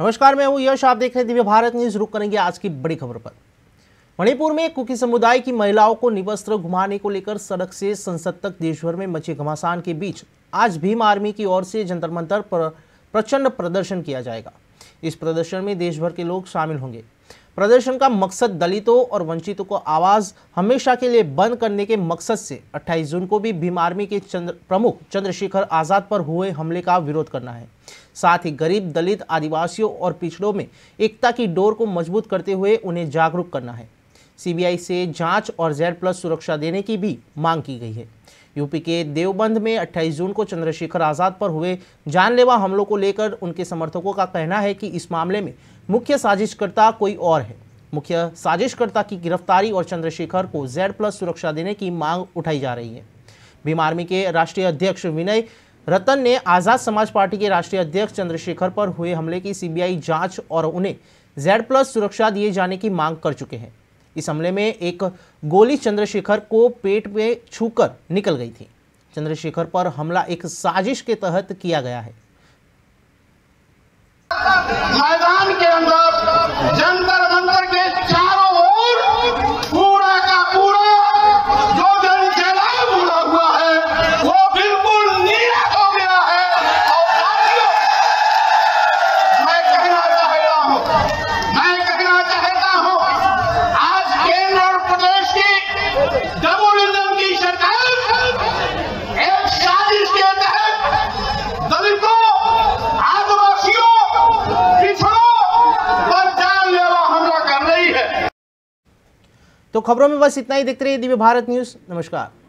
नमस्कार मैं हूं यश आप देख रहे दिव्य भारत न्यूज रुक करेंगे आज की बड़ी खबर पर मणिपुर में कुकी समुदाय की महिलाओं को निवस्त्र घुमाने को लेकर सड़क से संसद तक देशभर में मचे घमासान के बीच आज भीम आर्मी की ओर से जंतर मंतर पर प्रचंड प्रदर्शन किया जाएगा इस प्रदर्शन में देशभर के लोग शामिल होंगे प्रदर्शन का मकसद दलितों और वंचितों को आवाज हमेशा के लिए बंद करने के मकसद से 28 जून को भी भीम आर्मी के चंद्र प्रमुख चंद्रशेखर आज़ाद पर हुए हमले का विरोध करना है साथ ही गरीब दलित आदिवासियों और पिछड़ों में एकता की डोर को मजबूत करते हुए उन्हें जागरूक करना है सीबीआई से जांच और जेड प्लस सुरक्षा देने की भी मांग की गई है यूपी के देवबंद में 28 जून को चंद्रशेखर आज़ाद पर हुए जानलेवा हमलों को लेकर उनके समर्थकों का कहना है कि इस मामले में मुख्य साजिशकर्ता कोई और है मुख्य साजिशकर्ता की गिरफ्तारी और चंद्रशेखर को जेड प्लस सुरक्षा देने की मांग उठाई जा रही है भीम आर्मी के राष्ट्रीय अध्यक्ष विनय रतन ने आज़ाद समाज पार्टी के राष्ट्रीय अध्यक्ष चंद्रशेखर पर हुए हमले की सीबीआई जांच और उन्हें जेड प्लस सुरक्षा दिए जाने की मांग कर चुके हैं इस हमले में एक गोली चंद्रशेखर को पेट में छूकर निकल गई थी चंद्रशेखर पर हमला एक साजिश के तहत किया गया है मैदान के अंदर तो खबरों में बस इतना ही देखते रहिए दिव्य भारत न्यूज़ नमस्कार